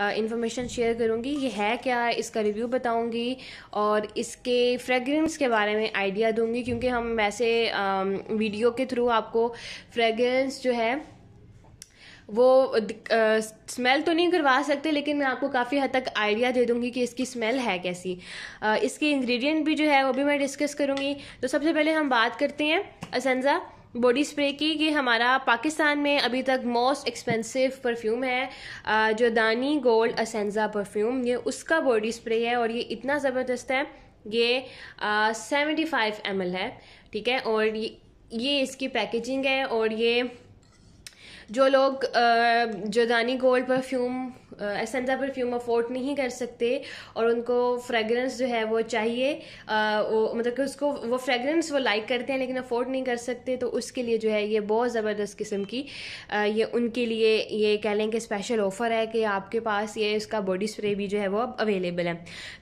information share करूँगी ये है क्या इसका रिव्यू बताऊँगी और इसके फ्रेगरेंस के बारे में आइडिया दूँगी क्योंकि हम वैसे वीडियो के थ्रू आपको फ्रेगरेंस जो है वो आ, स्मेल तो नहीं करवा सकते लेकिन मैं आपको काफ़ी हद तक आइडिया दे दूंगी कि इसकी स्मेल है कैसी आ, इसके इंग्रेडिएंट भी जो है वो भी मैं डिस्कस करूंगी तो सबसे पहले हम बात करते हैं असेंजा बॉडी स्प्रे की ये हमारा पाकिस्तान में अभी तक मोस्ट एक्सपेंसिव परफ्यूम है जो दानी गोल्ड असेंजा परफ्यूम ये उसका बॉडी स्प्रे है और ये इतना ज़बरदस्त है ये सेवेंटी फाइव एम है ठीक है और ये ये इसकी पैकेजिंग है और ये जो लोग जोदानी gold perfume essence perfume afford नहीं कर सकते और उनको फ्रेगरेंस जो है वो चाहिए आ, वो मतलब कि उसको वो फ्रेगरेंस वो लाइक करते हैं लेकिन अफोर्ड नहीं कर सकते तो उसके लिए जो है ये बहुत ज़बरदस्त किस्म की आ, ये उनके लिए ये कह लें कि स्पेशल ऑफ़र है कि आपके पास ये इसका बॉडी स्प्रे भी जो है वो अब अवेलेबल है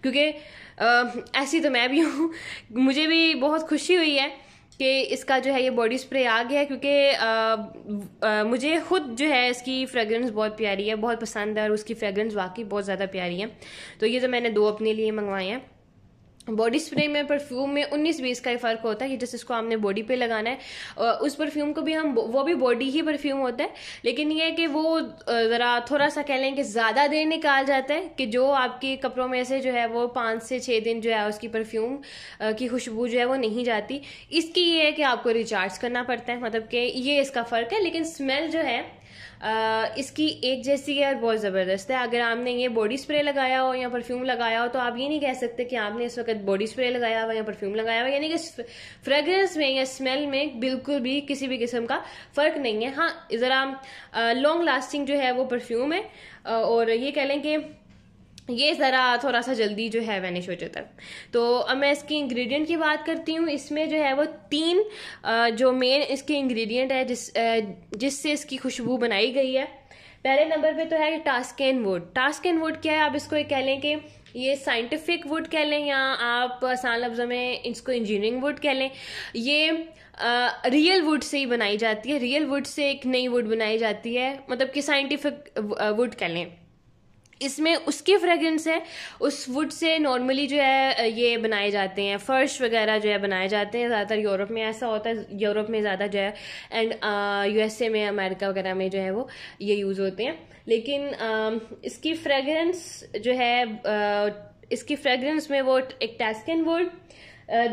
क्योंकि ऐसी तो मैं भी हूँ मुझे भी बहुत खुशी हुई है कि इसका जो है ये बॉडी स्प्रे आ गया क्योंकि मुझे ख़ुद जो है इसकी फ्रेगरेंस बहुत प्यारी है बहुत पसंद है और उसकी फ्रेगरेंस वाकई बहुत ज़्यादा प्यारी है तो ये जो मैंने दो अपने लिए मंगवाए हैं बॉडी स्प्रे में परफ्यूम में 19 बीस का ही फ़र्क होता है कि जैसे इसको हमने बॉडी पे लगाना है उस परफ्यूम को भी हम वो भी बॉडी ही परफ्यूम होता है लेकिन ये है कि वो ज़रा थोड़ा सा कह लें कि ज़्यादा देर निकाल जाता है कि जो आपके कपड़ों में से जो है वो पाँच से छः दिन जो है उसकी परफ्यूम की खुशबू जो है वो नहीं जाती इसकी ये है कि आपको रिचार्ज करना पड़ता है मतलब कि ये इसका फ़र्क है लेकिन स्मेल जो है आ, इसकी एक जैसी है और बहुत ज़बरदस्त है अगर आपने ये बॉडी स्प्रे लगाया हो या परफ्यूम लगाया हो तो आप ये नहीं कह सकते कि आपने इस वक्त बॉडी स्प्रे लगाया हुआ या परफ्यूम लगाया हुआ यानी कि फ्रेगरेंस में या स्मेल में बिल्कुल भी किसी भी किस्म का फ़र्क नहीं है हाँ ज़रा लॉन्ग लास्टिंग जो है वो परफ्यूम है और ये कह लें कि ये ज़रा थोड़ा सा जल्दी जो है वैनिश हो जाता है तो अब मैं इसकी इंग्रेडिएंट की बात करती हूँ इसमें जो है वो तीन जो मेन इसके इंग्रेडिएंट है जिस जिससे इसकी खुशबू बनाई गई है पहले नंबर पे तो है task and wood task and wood क्या है आप इसको कह लें कि ये साइंटिफिक वुड कह लें या आप आसान लफ्ज़ों में इसको इंजीनियरिंग वुड कह लें ये आ, रियल वुड से ही बनाई जाती है रियल वुड से एक नई वुड बनाई जाती है मतलब कि साइंटिफिक वुड कह लें इसमें उसकी फ्रेगरेंस है उस वुड से नॉर्मली जो है ये बनाए जाते हैं फर्श वगैरह जो है बनाए जाते हैं ज़्यादातर यूरोप में ऐसा होता है यूरोप में ज़्यादा जो है एंड यूएसए में अमेरिका वगैरह में जो है वो ये यूज़ होते हैं लेकिन आ, इसकी फ्रेगरेंस जो है आ, इसकी फ्रेगरेंस में वो एक टैस्किन वुड